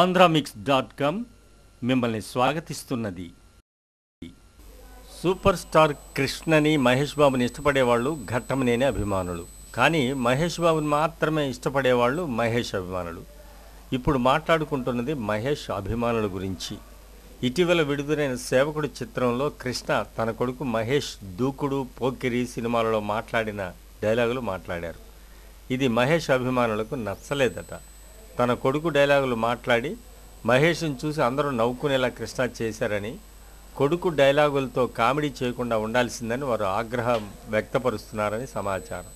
Andhramix dot com మిమ్మల్ని స్వాగతిస్తున్నది super star కృష్ణని మహేష్ బాబుని ఇష్టపడేవాళ్ళు ఘట్టమనేనే అభిమానులు కానీ మహేష్ బాబుని మాత్రమే ఇష్టపడేవాళ్ళు మహేష్ అభిమానులు ఇప్పుడు మాట్లాడుకుంటున్నది మహేష్ అభిమానుల గురించి ఇటీవల విడుదలైన సేవకుడు చిత్రంలో కృష్ణ తన కొడుకు మహేష్ దూకుడు పోకిరి సినిమాలలో మాట్లాడిన డైలాగులు మాట్లాడారు ఇది మహేష్ అభిమానులకు నచ్చలేదట తన కొడుకు డైలాగులు మాట్లాడి మహేష్ను చూసి అందరూ నవ్వుకునేలా కృష్ణ చేశారని కొడుకు డైలాగులతో కామెడీ చేయకుండా ఉండాల్సిందని వారు ఆగ్రహం వ్యక్తపరుస్తున్నారని సమాచారం